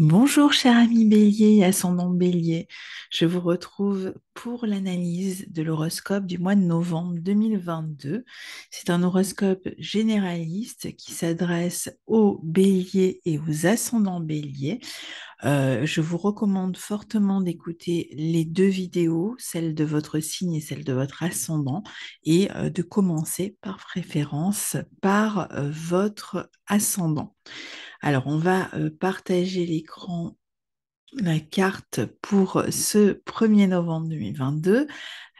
Bonjour cher ami bélier et nom bélier, je vous retrouve pour l'analyse de l'horoscope du mois de novembre 2022. C'est un horoscope généraliste qui s'adresse aux béliers et aux ascendants béliers. Euh, je vous recommande fortement d'écouter les deux vidéos, celle de votre signe et celle de votre ascendant, et euh, de commencer par préférence par euh, votre ascendant. Alors, on va partager l'écran la carte pour ce 1er novembre 2022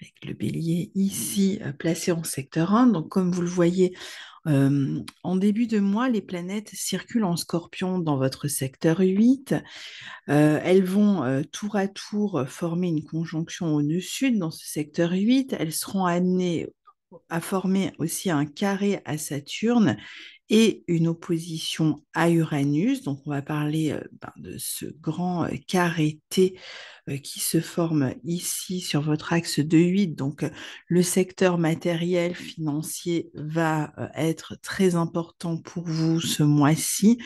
avec le bélier ici euh, placé en secteur 1. Donc comme vous le voyez, euh, en début de mois, les planètes circulent en scorpion dans votre secteur 8. Euh, elles vont tour à tour former une conjonction au sud dans ce secteur 8. Elles seront amenées à former aussi un carré à Saturne et une opposition à Uranus. Donc on va parler euh, ben, de ce grand euh, carré T euh, qui se forme ici sur votre axe de 8. Donc le secteur matériel financier va être très important pour vous ce mois-ci.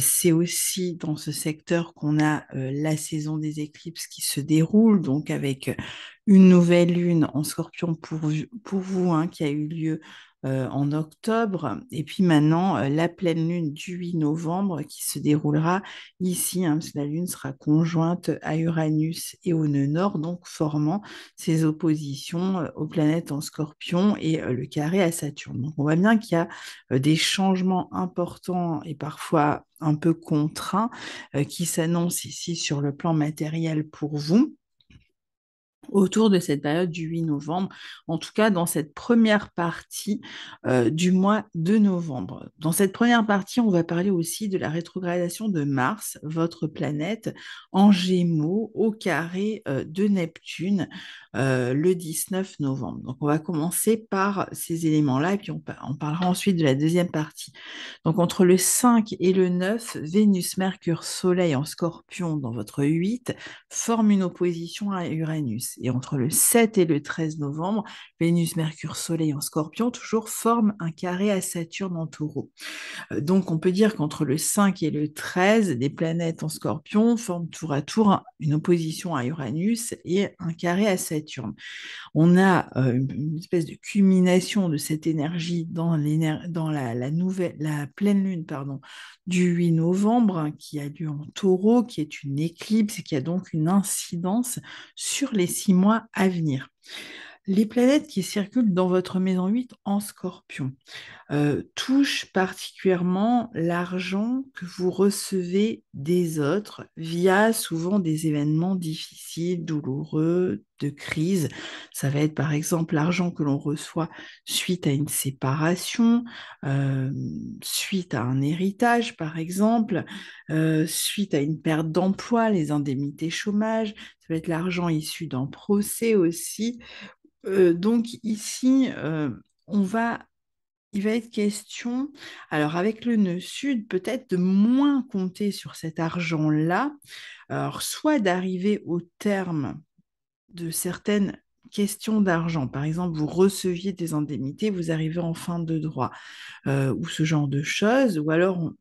C'est aussi dans ce secteur qu'on a la saison des éclipses qui se déroule, donc avec une nouvelle lune en scorpion pour, vous hein, qui a eu lieu euh, en octobre, et puis maintenant euh, la pleine lune du 8 novembre qui se déroulera ici, hein, la lune sera conjointe à Uranus et au nœud nord, donc formant ses oppositions euh, aux planètes en scorpion et le carré à Saturne. Donc on voit bien qu'il y a des changements importants et parfois un peu contraints qui s'annoncent ici sur le plan matériel pour vous autour de cette période du 8 novembre, en tout cas dans cette première partie euh, du mois de novembre. Dans cette première partie, on va parler aussi de la rétrogradation de Mars, votre planète, en Gémeaux au carré euh, de Neptune euh, le 19 novembre. Donc on va commencer par ces éléments-là et puis on, on parlera ensuite de la deuxième partie. Donc entre le 5 et le 9, Vénus, Mercure, Soleil en scorpion dans votre 8 forment une opposition à Uranus et entre le 7 et le 13 novembre, Vénus, Mercure, Soleil en scorpion, toujours forme un carré à Saturne en taureau. Euh, donc on peut dire qu'entre le 5 et le 13, des planètes en scorpion forment tour à tour une opposition à Uranus et un carré à Saturne. On a euh, une espèce de culmination de cette énergie dans, dans la, nouvelle, la pleine lune pardon, du 8 novembre hein, qui a lieu en taureau, qui est une éclipse et qui a donc une incidence sur les mois à venir les planètes qui circulent dans votre maison 8 en scorpion euh, touchent particulièrement l'argent que vous recevez des autres via souvent des événements difficiles, douloureux, de crise. Ça va être par exemple l'argent que l'on reçoit suite à une séparation, euh, suite à un héritage par exemple, euh, suite à une perte d'emploi, les indemnités chômage. Ça va être l'argent issu d'un procès aussi euh, donc ici, euh, on va, il va être question, alors avec le nœud sud, peut-être de moins compter sur cet argent-là, soit d'arriver au terme de certaines questions d'argent, par exemple, vous receviez des indemnités, vous arrivez en fin de droit, euh, ou ce genre de choses, ou alors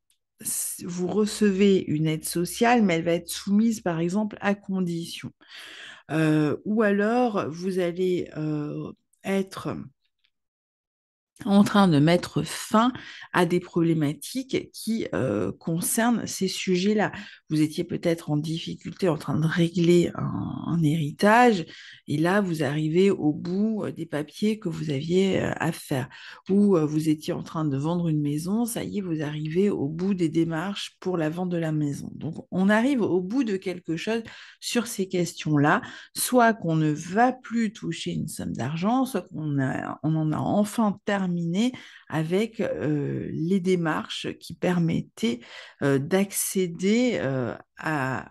vous recevez une aide sociale, mais elle va être soumise, par exemple, à condition ou alors vous allez être en train de mettre fin à des problématiques qui euh, concernent ces sujets-là. Vous étiez peut-être en difficulté en train de régler un, héritage et là, vous arrivez au bout euh, des papiers que vous aviez euh, à faire. Ou vous étiez en train de vendre une maison, ça y est, vous arrivez au bout des démarches pour la vente de la maison. Donc, on arrive au bout de quelque chose sur ces questions-là, soit qu'on ne va plus toucher une somme d'argent, soit qu'on en a enfin terminé avec euh, les démarches qui permettaient euh, d'accéder euh, à,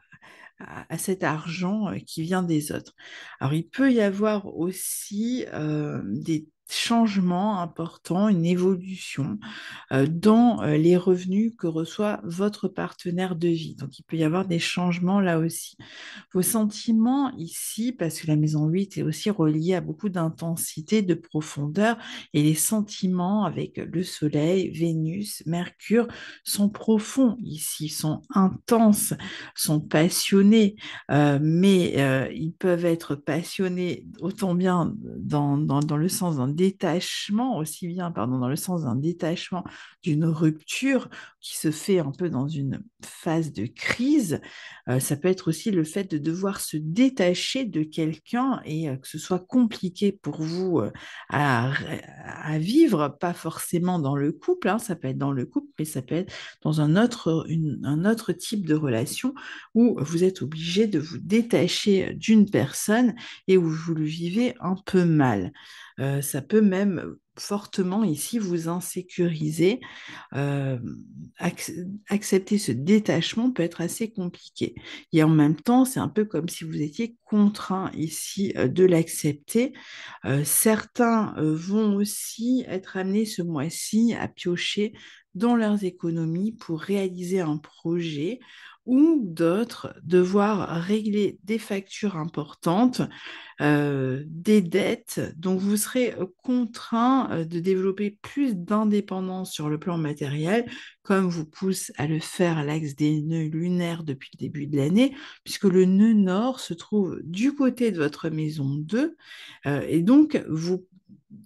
cet argent qui vient des autres. Alors il peut y avoir aussi des changement important, une évolution euh, dans euh, les revenus que reçoit votre partenaire de vie. Donc il peut y avoir des changements là aussi. Vos sentiments ici, parce que la maison 8 est aussi reliée à beaucoup d'intensité, de profondeur, et les sentiments avec le Soleil, Vénus, Mercure sont profonds ici, sont intenses, sont passionnés, euh, mais ils peuvent être passionnés autant bien dans, dans le sens d'un détachement aussi bien, pardon, dans le sens d'un détachement, d'une rupture qui se fait un peu dans une phase de crise. Euh, ça peut être aussi le fait de devoir se détacher de quelqu'un et euh, que ce soit compliqué pour vous euh, à, vivre, pas forcément dans le couple, hein, ça peut être dans le couple, mais ça peut être dans un autre, un autre type de relation où vous êtes obligé de vous détacher d'une personne et où vous le vivez un peu mal. Euh, ça peut même fortement ici vous insécuriser. Euh, accepter ce détachement peut être assez compliqué. Et en même temps, c'est un peu comme si vous étiez contraint ici euh, de l'accepter. certains vont aussi être amenés ce mois-ci à piocher dans leurs économies pour réaliser un projet ou d'autres devoir régler des factures importantes, euh, des dettes. Donc vous serez euh, contraint euh, de développer plus d'indépendance sur le plan matériel, comme vous pousse à le faire l'axe des nœuds lunaires depuis le début de l'année, puisque le nœud nord se trouve du côté de votre maison 2, et donc vous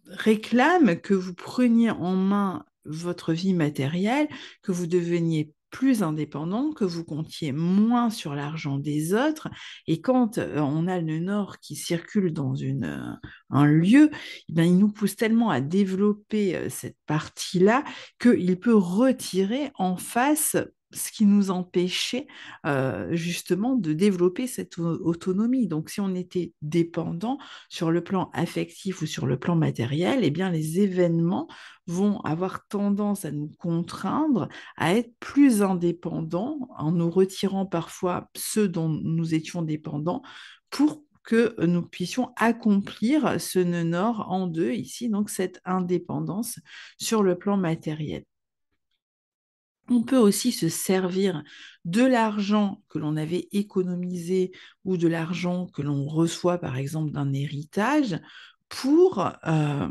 réclame que vous preniez en main votre vie matérielle, que vous deveniez plus indépendant, que vous comptiez moins sur l'argent des autres. Et quand on a le Nord qui circule dans une, un lieu, eh ben, il nous pousse tellement à développer cette partie-là qu'il peut retirer en face ce qui nous empêchait justement de développer cette autonomie. Donc si on était dépendant sur le plan affectif ou sur le plan matériel, eh bien les événements vont avoir tendance à nous contraindre à être plus indépendants en nous retirant parfois ceux dont nous étions dépendants pour que nous puissions accomplir ce nœud nord en deux ici, donc cette indépendance sur le plan matériel. On peut aussi se servir de l'argent que l'on avait économisé ou de l'argent que l'on reçoit, par exemple, d'un héritage pour euh,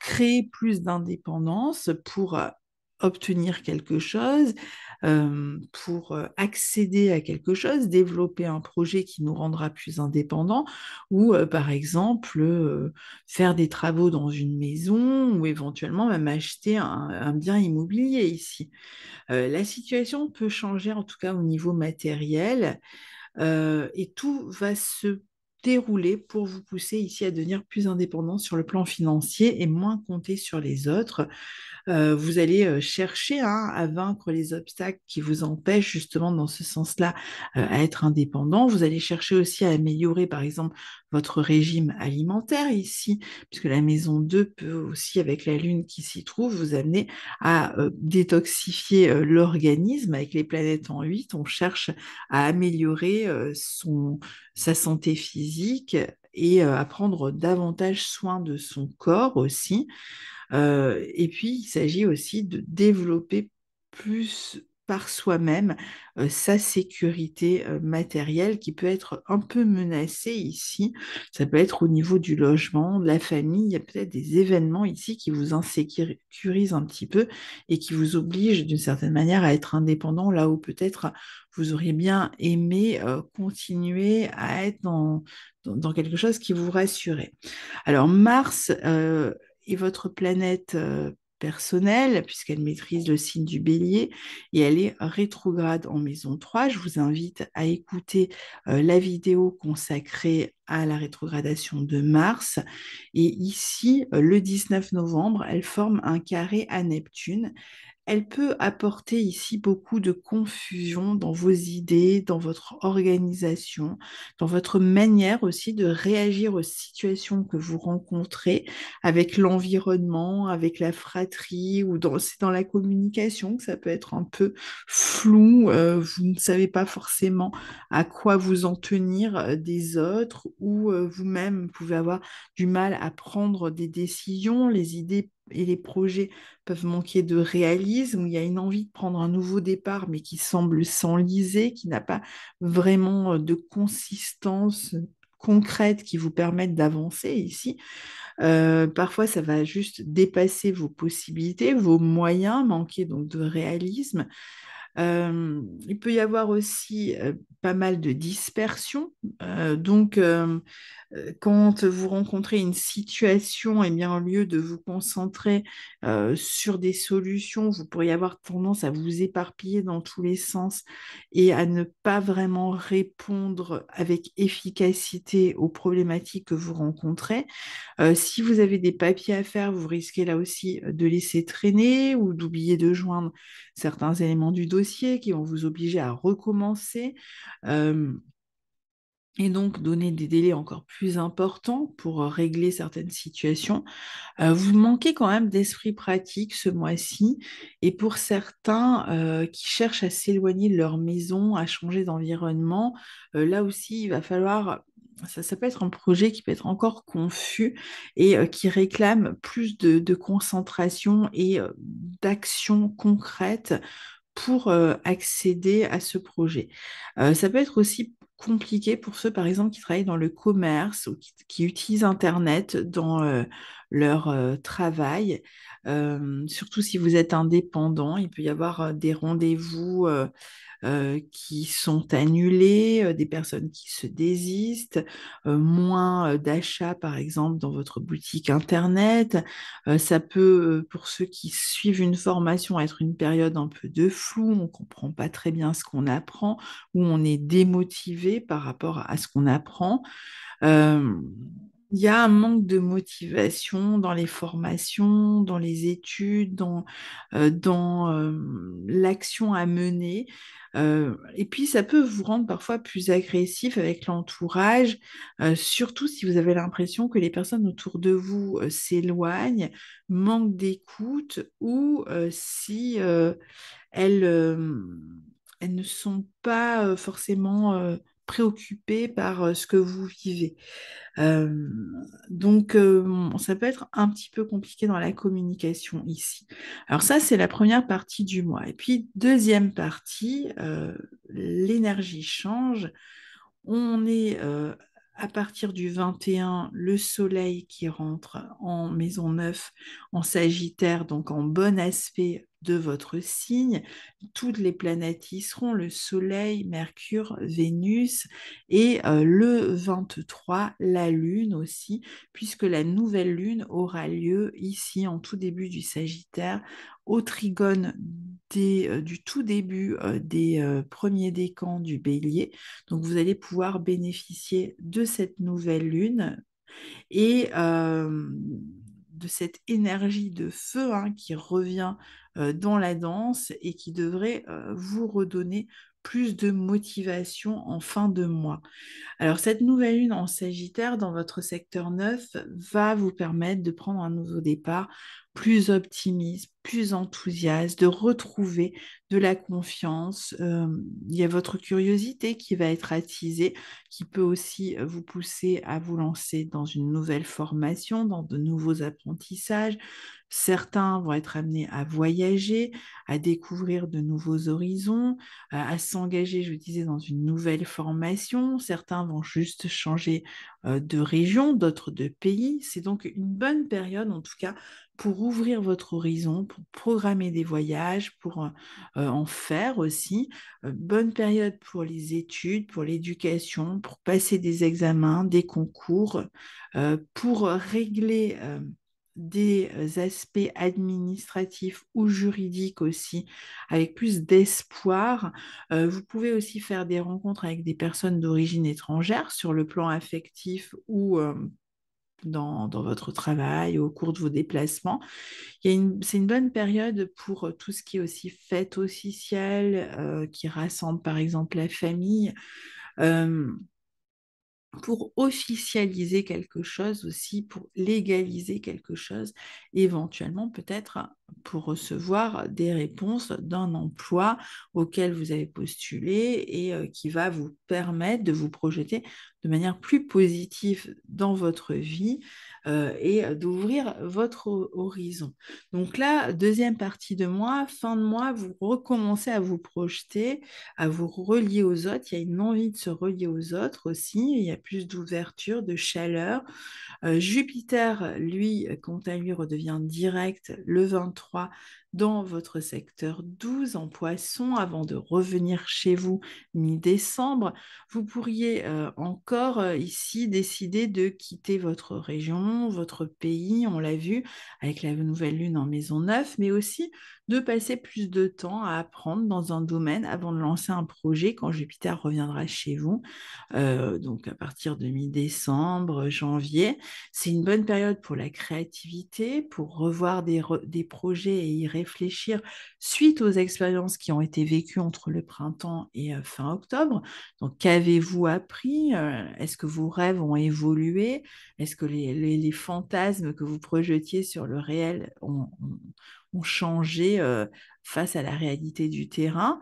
créer plus d'indépendance, pour euh, obtenir quelque chose, pour accéder à quelque chose, développer un projet qui nous rendra plus indépendants, ou par exemple faire des travaux dans une maison, ou éventuellement même acheter un, un bien immobilier ici. la situation peut changer, en tout cas au niveau matériel. et tout va se dérouler pour vous pousser ici à devenir plus indépendant sur le plan financier et moins compter sur les autres. Euh, vous allez euh, chercher hein, à vaincre les obstacles qui vous empêchent justement dans ce sens-là euh, à être indépendant. Vous allez chercher aussi à améliorer par exemple votre régime alimentaire ici, puisque la maison 2 peut aussi, avec la lune qui s'y trouve, vous amener à euh, détoxifier euh, l'organisme. Avec les planètes en 8, on cherche à améliorer euh, son, sa santé physique et à prendre davantage soin de son corps aussi. et puis, il s'agit aussi de développer plus par soi-même euh, sa sécurité euh, matérielle qui peut être un peu menacée ici. Ça peut être au niveau du logement, de la famille. Il y a peut-être des événements ici qui vous insécurisent un petit peu et qui vous obligent d'une certaine manière à être indépendant là où peut-être vous auriez bien aimé euh, continuer à être dans, dans, quelque chose qui vous rassurait. Alors Mars et votre planète personnelle, puisqu'elle maîtrise le signe du bélier, et elle est rétrograde en maison 3. Je vous invite à écouter euh, la vidéo consacrée à la rétrogradation de Mars. Et ici, euh, le 19 novembre, elle forme un carré à Neptune elle peut apporter ici beaucoup de confusion dans vos idées, dans votre organisation, dans votre manière aussi de réagir aux situations que vous rencontrez avec l'environnement, avec la fratrie ou dans, c'est dans la communication ça peut être un peu flou. Euh, vous ne savez pas forcément à quoi vous en tenir euh, des autres ou euh, vous-même pouvez avoir du mal à prendre des décisions. Les idées et les projets peuvent manquer de réalisme, où il y a une envie de prendre un nouveau départ, mais qui semble s'enliser, qui n'a pas vraiment euh, de consistance concrète qui vous permette d'avancer ici. Euh, parfois, ça va juste dépasser vos possibilités, vos moyens, manquer donc de réalisme il peut y avoir aussi pas mal de dispersion. donc, quand vous rencontrez une situation, et bien, au lieu de vous concentrer sur des solutions, vous pourriez avoir tendance à vous éparpiller dans tous les sens et à ne pas vraiment répondre avec efficacité aux problématiques que vous rencontrez. si vous avez des papiers à faire, vous risquez là aussi de laisser traîner ou d'oublier de joindre certains éléments du dossier qui vont vous obliger à recommencer. Euh, et donc donner des délais encore plus importants pour euh, régler certaines situations. Euh, vous manquez quand même d'esprit pratique ce mois-ci. Et pour certains qui cherchent à s'éloigner de leur maison, à changer d'environnement, là aussi, il va falloir... Ça, peut être un projet qui peut être encore confus et qui réclame plus de, de concentration et d'action concrète pour euh, accéder à ce projet. Euh, ça peut être aussi compliqué pour ceux, par exemple, qui travaillent dans le commerce ou qui, utilisent Internet dans euh, leur euh, travail. Euh, surtout si vous êtes indépendant, il peut y avoir euh, des rendez-vous qui sont annulés, des personnes qui se désistent, moins d'achats par exemple dans votre boutique internet. ça peut, pour ceux qui suivent une formation, être une période un peu de flou, on ne comprend pas très bien ce qu'on apprend, ou on est démotivé par rapport à ce qu'on apprend il y a un manque de motivation dans les formations, dans les études, dans, euh, dans l'action à mener. et puis, ça peut vous rendre parfois plus agressif avec l'entourage, surtout si vous avez l'impression que les personnes autour de vous s'éloignent, manquent d'écoute ou si elles, elles, ne sont pas forcément préoccupé par ce que vous vivez. donc, ça peut être un petit peu compliqué dans la communication ici. Alors ça, c'est la première partie du mois. Et puis, deuxième partie, l'énergie change. On est à partir du 21, le soleil qui rentre en maison 9, en Sagittaire, donc en bon aspect de votre signe. Toutes les planètes y seront, le Soleil, Mercure, Vénus et euh, le 23, la Lune aussi, puisque la nouvelle Lune aura lieu ici en tout début du Sagittaire au trigone des, euh, du tout début euh, des premiers décans du bélier. Donc vous allez pouvoir bénéficier de cette nouvelle lune et de cette énergie de feu hein, qui revient euh, dans la danse et qui devrait euh, vous redonner plus de motivation en fin de mois. Alors cette nouvelle lune en Sagittaire dans votre secteur 9 va vous permettre de prendre un nouveau départ plus optimiste, plus enthousiaste, de retrouver de la confiance. Euh, il y a votre curiosité qui va être attisée, qui peut aussi euh, vous pousser à vous lancer dans une nouvelle formation, dans de nouveaux apprentissages. Certains vont être amenés à voyager, à découvrir de nouveaux horizons, à, s'engager, je disais, dans une nouvelle formation. Certains vont juste changer euh, de région, d'autres de pays. C'est donc une bonne période, en tout cas, pour ouvrir votre horizon, pour programmer des voyages, pour euh, euh, en faire aussi. Euh, bonne période pour les études, pour l'éducation, pour passer des examens, des concours, pour régler des aspects administratifs ou juridiques aussi avec plus d'espoir. vous pouvez aussi faire des rencontres avec des personnes d'origine étrangère sur le plan affectif ou dans, votre travail, au cours de vos déplacements. C'est une bonne période pour euh, tout ce qui est aussi fête officielle, euh, qui rassemble par exemple la famille. pour officialiser quelque chose aussi, pour légaliser quelque chose, éventuellement peut-être pour recevoir des réponses d'un emploi auquel vous avez postulé et euh, qui va vous permettre de vous projeter de manière plus positive dans votre vie euh, et euh, d'ouvrir votre horizon. Donc là, deuxième partie de mois, fin de mois, vous recommencez à vous projeter, à vous relier aux autres. Il y a une envie de se relier aux autres aussi. Il y a plus d'ouverture, de chaleur. Euh, Jupiter, lui, quant à lui, redevient direct le 23 dans votre secteur 12 en poisson avant de revenir chez vous mi-décembre. Vous pourriez euh, encore euh, ici décider de quitter votre région, votre pays, on l'a vu avec la nouvelle lune en maison 9, mais aussi de passer plus de temps à apprendre dans un domaine avant de lancer un projet quand Jupiter reviendra chez vous, euh, donc à partir de mi-décembre, janvier. C'est une bonne période pour la créativité, pour revoir des, des projets et y réfléchir réfléchir suite aux expériences qui ont été vécues entre le printemps et euh, fin octobre. Donc, qu'avez-vous appris euh, Est-ce que vos rêves ont évolué Est-ce que les, fantasmes que vous projetiez sur le réel ont, changé euh, face à la réalité du terrain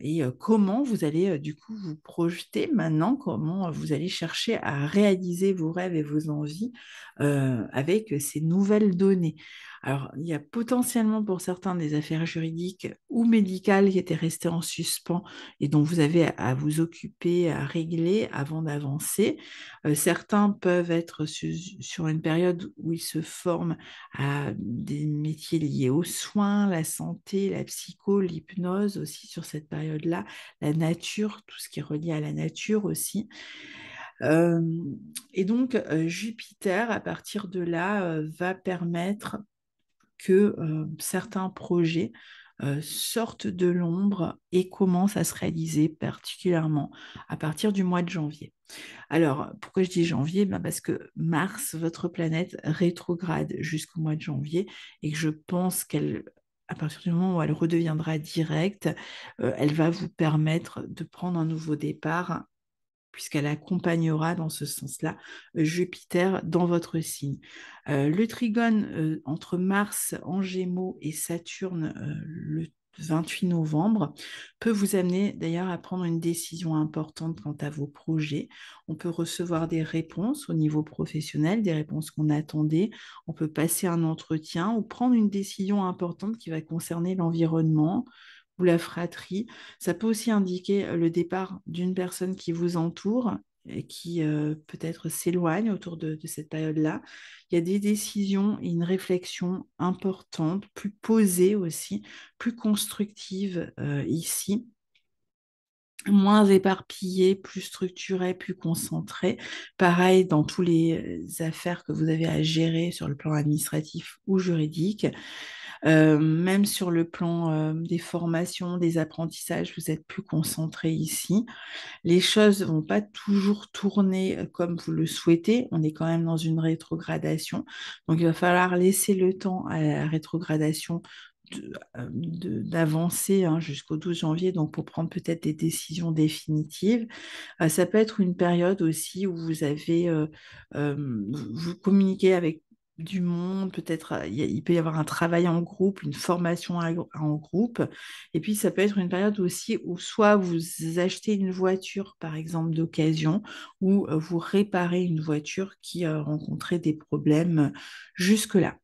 et comment vous allez du coup vous projeter maintenant, comment vous allez chercher à réaliser vos rêves et vos envies avec ces nouvelles données. Alors, il y a potentiellement pour certains des affaires juridiques ou médicales qui étaient restées en suspens et dont vous avez à vous occuper, à régler avant d'avancer. Euh, certains peuvent être sur une période où ils se forment à des métiers liés aux soins, la santé, la psycho, l'hypnose aussi sur cette période-là, la nature, tout ce qui est relié à la nature aussi. Euh, et donc, euh, Jupiter, à partir de là, va permettre que euh, certains projets euh, sortent de l'ombre et commencent à se réaliser particulièrement à partir du mois de janvier. Alors, pourquoi je dis janvier ben, Parce que Mars, votre planète, rétrograde jusqu'au mois de janvier et que je pense qu'elle à partir du moment où elle redeviendra directe, euh, elle va vous permettre de prendre un nouveau départ puisqu'elle accompagnera dans ce sens-là euh, Jupiter dans votre signe. Euh, le trigone euh, entre Mars en Gémeaux et Saturne le 28 novembre peut vous amener d'ailleurs à prendre une décision importante quant à vos projets. On peut recevoir des réponses au niveau professionnel, des réponses qu'on attendait. On peut passer un entretien ou prendre une décision importante qui va concerner l'environnement, ou la fratrie. Ça peut aussi indiquer euh, le départ d'une personne qui vous entoure et qui euh, peut-être s'éloigne autour de, cette période-là. Il y a des décisions et une réflexion importante, plus posée aussi, plus constructive euh, ici moins éparpillée, plus structurée, plus concentrée. Pareil dans toutes les affaires que vous avez à gérer sur le plan administratif ou juridique. Euh, même sur le plan euh, des formations, des apprentissages, vous êtes plus concentré ici. Les choses ne vont pas toujours tourner euh, comme vous le souhaitez. On est quand même dans une rétrogradation. Donc, il va falloir laisser le temps à la rétrogradation d'avancer hein, jusqu'au 12 janvier, donc pour prendre peut-être des décisions définitives. ça peut être une période aussi où vous avez, vous communiquez avec du monde, peut-être euh, il peut y avoir un travail en groupe, une formation en groupe, et puis ça peut être une période aussi où soit vous achetez une voiture, par exemple, d'occasion, ou euh, vous réparez une voiture qui a euh, rencontré des problèmes jusque-là.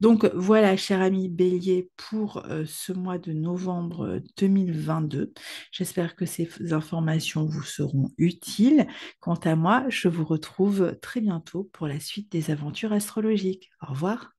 Donc voilà, cher ami Bélier, pour ce mois de novembre 2022, j'espère que ces informations vous seront utiles. Quant à moi, je vous retrouve très bientôt pour la suite des aventures astrologiques. Au revoir.